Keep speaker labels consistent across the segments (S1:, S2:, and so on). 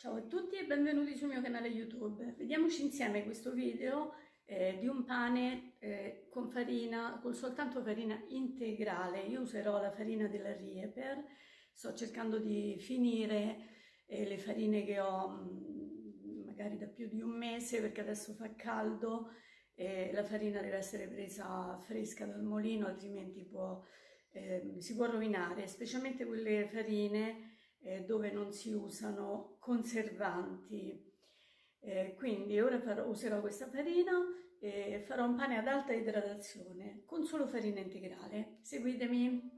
S1: Ciao a tutti e benvenuti sul mio canale YouTube. Vediamoci insieme questo video eh, di un pane eh, con farina, con soltanto farina integrale. Io userò la farina della Rieper, sto cercando di finire eh, le farine che ho mh, mm, magari da più di un mese perché adesso fa caldo e la farina deve essere presa fresca dal molino altrimenti può, ehm, si può rovinare, specialmente quelle farine eh, dove non si usano conservanti. Eh, quindi ora farò, userò questa farina e farò un pane ad alta idratazione con solo farina integrale. Seguitemi!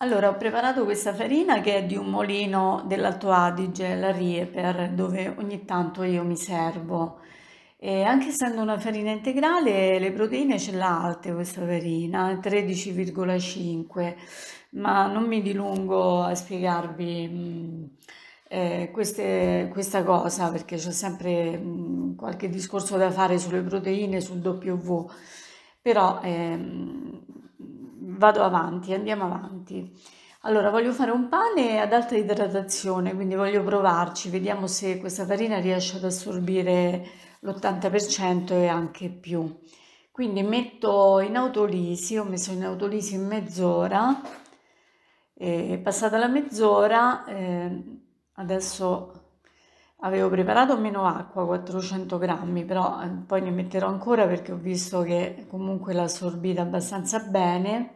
S1: Allora, ho preparato questa farina che è di un molino dell'Alto Adige, la Rieper, dove ogni tanto io mi servo. E anche essendo una farina integrale, le proteine ce l'ha alte questa farina, 13,5, ma non mi dilungo a spiegarvi mh, eh, queste, questa cosa perché c'è sempre mh, qualche discorso da fare sulle proteine, sul W, però... Ehm, vado avanti, andiamo avanti. Allora, voglio fare un pane ad alta idratazione, quindi voglio provarci, vediamo se questa farina riesce ad assorbire l'80% e anche più. Quindi metto in autolisi, ho messo in autolisi in mezz'ora, passata la mezz'ora, eh, adesso avevo preparato meno acqua 400 grammi però eh, poi ne metterò ancora perché ho visto che comunque l'ha assorbita abbastanza bene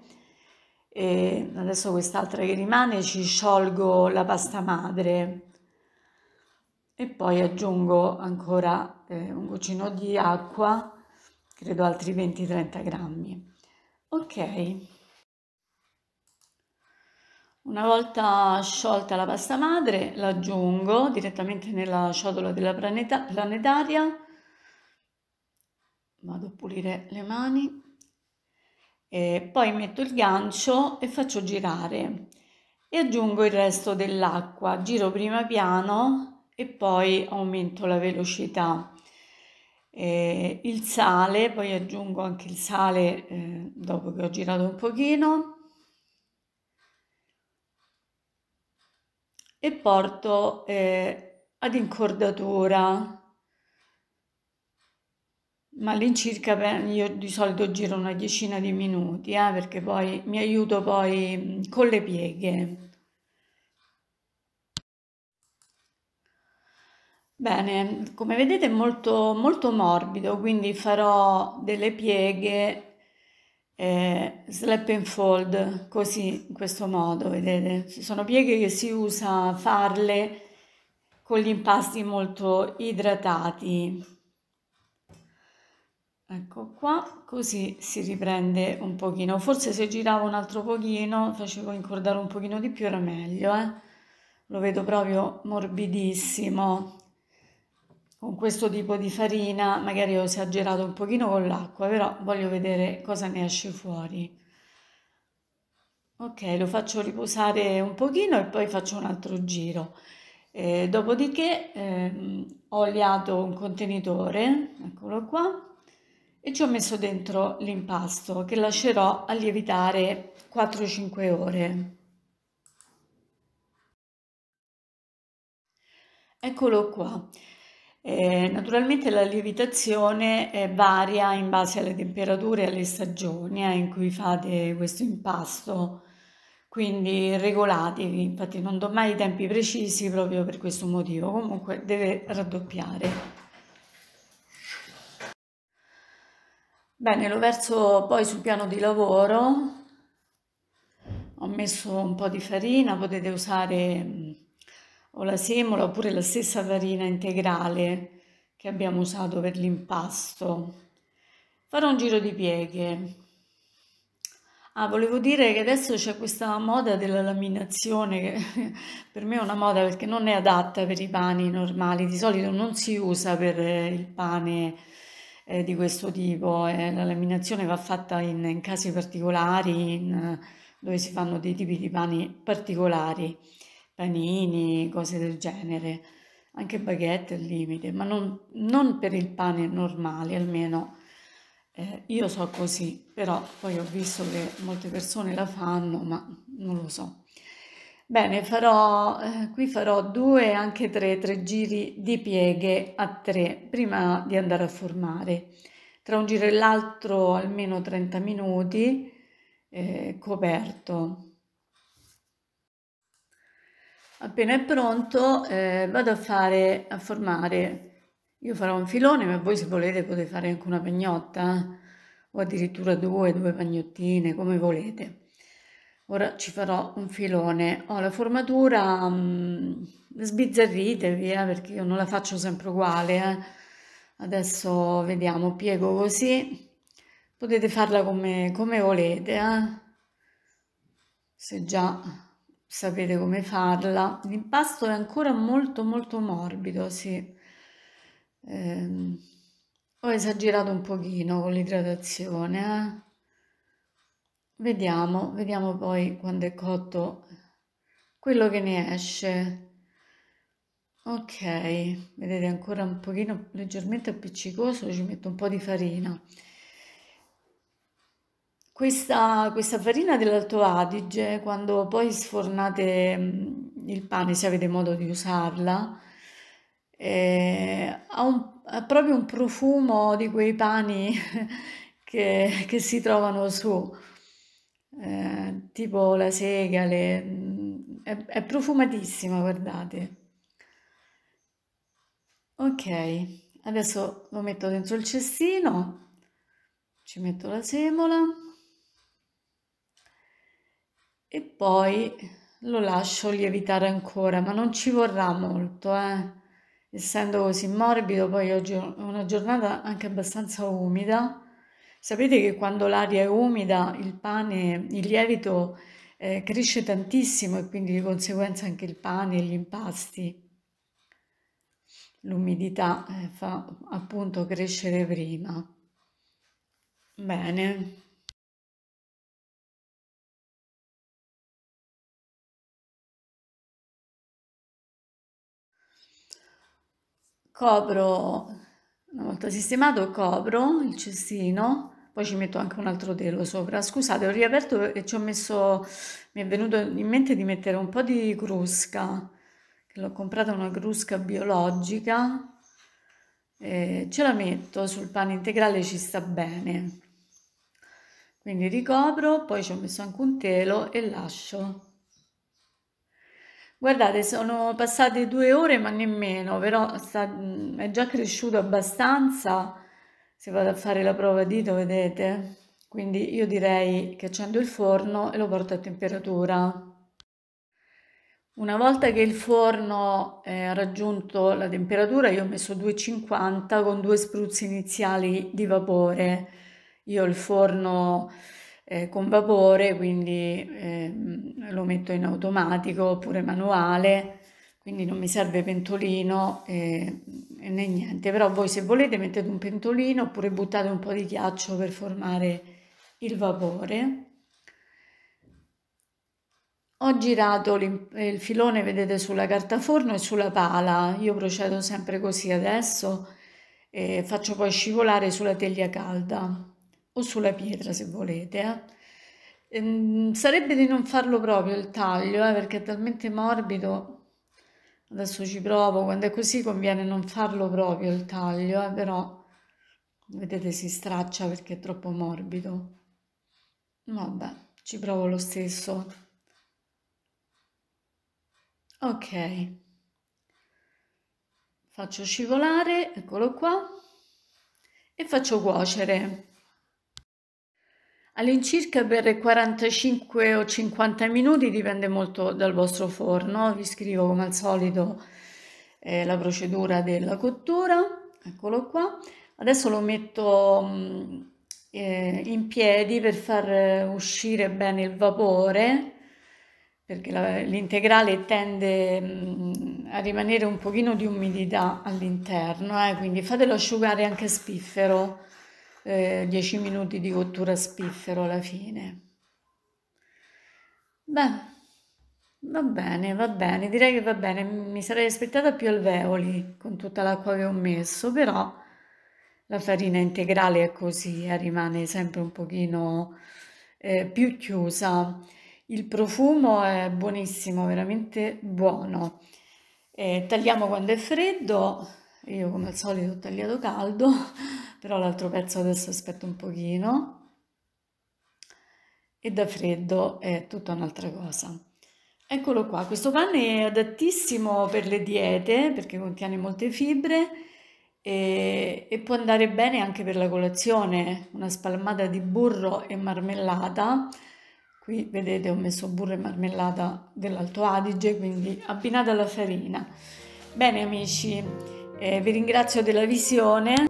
S1: e adesso quest'altra che rimane ci sciolgo la pasta madre e poi aggiungo ancora eh, un goccino di acqua, credo altri 20-30 grammi. Ok. Una volta sciolta la pasta madre, l'aggiungo direttamente nella ciotola della planeta planetaria. Vado a pulire le mani eh, poi metto il gancio e faccio girare e aggiungo il resto dell'acqua, giro prima piano e poi aumento la velocità. Eh, il sale, poi aggiungo anche il sale eh, dopo che ho girato un pochino e porto eh, ad incordatura ma all'incirca io di solito giro una decina di minuti eh, perché poi mi aiuto poi con le pieghe. Bene, come vedete è molto, molto morbido, quindi farò delle pieghe eh, slap and fold, così, in questo modo, vedete? Ci sono pieghe che si usa farle con gli impasti molto idratati. Ecco qua, così si riprende un pochino. Forse se giravo un altro pochino, facevo incordare un pochino di più, era meglio, eh? Lo vedo proprio morbidissimo. Con questo tipo di farina magari ho esagerato un pochino con l'acqua, però voglio vedere cosa ne esce fuori. Ok, lo faccio riposare un pochino e poi faccio un altro giro. E eh, dopodiché ehm, ho oliato un contenitore, eccolo qua, e ci ho messo dentro l'impasto che lascerò a lievitare 4-5 ore. Eccolo qua. Eh, naturalmente la lievitazione eh, varia in base alle temperature e alle stagioni eh, in cui fate questo impasto, quindi regolatevi, infatti non do mai i tempi precisi proprio per questo motivo, comunque deve raddoppiare. Bene, lo verso poi sul piano di lavoro. Ho messo un po' di farina, potete usare mm, o la semola oppure la stessa farina integrale che abbiamo usato per l'impasto. Farò un giro di pieghe. Ah, volevo dire che adesso c'è questa moda della laminazione, che per me è una moda perché non è adatta per i pani normali, di solito non si usa per eh, il pane normale eh, di questo tipo. Eh, la laminazione va fatta in, in casi particolari, in, dove si fanno dei tipi di pani particolari, panini, cose del genere, anche baguette al limite, ma non, non per il pane normale almeno. Eh, io so così, però poi ho visto che molte persone la fanno, ma non lo so. Bene, farò, eh, qui farò due, anche tre, tre giri di pieghe a tre prima di andare a formare. Tra un giro e l'altro almeno 30 minuti eh, coperto. Appena è pronto eh, vado a fare, a formare. Io farò un filone, ma voi se volete potete fare anche una pagnotta eh, o addirittura due, due pagnottine, come volete ora ci farò un filone ho la formatura um, mm, sbizzarritevi eh, perché io non la faccio sempre uguale eh. adesso vediamo piego così potete farla come, come volete eh. se già sapete come farla l'impasto è ancora molto molto morbido sì eh, ho esagerato un pochino con l'idratazione eh. Vediamo, vediamo poi quando è cotto quello che ne esce. Ok, vedete ancora un pochino leggermente appiccicoso, ci metto un po' di farina. Questa, questa, farina dell'Alto Adige, quando poi sfornate mm, il pane, se avete modo di usarla, eh, ha, un, ha, proprio un profumo di quei pani che, che si trovano su. Eh, tipo la segale, mm, è, è profumatissima, guardate. Ok, adesso lo metto dentro il cestino, ci metto la semola e poi lo lascio lievitare ancora, ma non ci vorrà molto, eh. Essendo così morbido, poi oggi è una giornata anche abbastanza umida Sapete che quando l'aria è umida il pane, il lievito eh, cresce tantissimo e quindi di conseguenza anche il pane e gli impasti. L'umidità eh, fa appunto crescere prima. Bene. Copro una volta sistemato copro il cestino poi ci metto anche un altro telo sopra scusate ho riaperto e ci ho messo mi è venuto in mente di mettere un po' di crusca che l'ho comprata una crusca biologica eh, ce la metto sul pane integrale ci sta bene quindi ricopro poi ci ho messo anche un telo e lascio Guardate, sono passate due ore, ma nemmeno, però sta- è già cresciuto abbastanza. Se vado a fare la prova dito, vedete? Quindi io direi che accendo il forno e lo porto a temperatura. Una volta che il forno eh, ha raggiunto la temperatura, io ho messo 250 con due spruzzi iniziali di vapore. Io il forno eh, con vapore, quindi eh, lo metto in automatico oppure manuale, quindi non mi serve pentolino eh, né niente. Però voi se volete mettete un pentolino oppure buttate un po' di ghiaccio per formare il vapore. Ho girato il filone, vedete, sulla carta forno e sulla pala. Io procedo sempre così adesso e faccio poi scivolare sulla teglia calda o sulla pietra se volete. Eh. Ehm, sarebbe di non farlo proprio il taglio eh, perché è talmente morbido. Adesso ci provo, quando è così conviene non farlo proprio il taglio, eh, però vedete si straccia perché è troppo morbido. Vabbè, ci provo lo stesso. Ok, faccio scivolare, eccolo qua, e faccio cuocere All'incirca per 45 o 50 minuti, dipende molto dal vostro forno. Vi scrivo come al solito eh, la procedura della cottura. Eccolo qua. Adesso lo metto mm, eh, in piedi per far uscire bene il vapore perché l'integrale tende mh, mm, a rimanere un pochino di umidità all'interno, eh? quindi fatelo asciugare anche a spiffero eh, 10 minuti di cottura a spiffero alla fine. Beh, va bene, va bene, direi che va bene, mi sarei aspettata più alveoli con tutta l'acqua che ho messo, però la farina integrale è così, eh, rimane sempre un pochino eh, più chiusa. Il profumo è buonissimo, veramente buono. Eh, tagliamo quando è freddo io come al solito ho tagliato caldo, però l'altro pezzo adesso aspetto un pochino e da freddo è tutta un'altra cosa. Eccolo qua, questo pane è adattissimo per le diete perché contiene molte fibre e, e, può andare bene anche per la colazione, una spalmata di burro e marmellata. Qui vedete ho messo burro e marmellata dell'Alto Adige, quindi abbinata alla farina. Bene amici, eh, vi ringrazio della visione,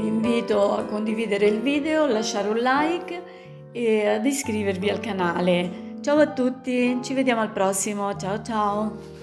S1: vi invito a condividere il video, lasciare un like e ad iscrivervi al canale. Ciao a tutti, ci vediamo al prossimo, ciao ciao!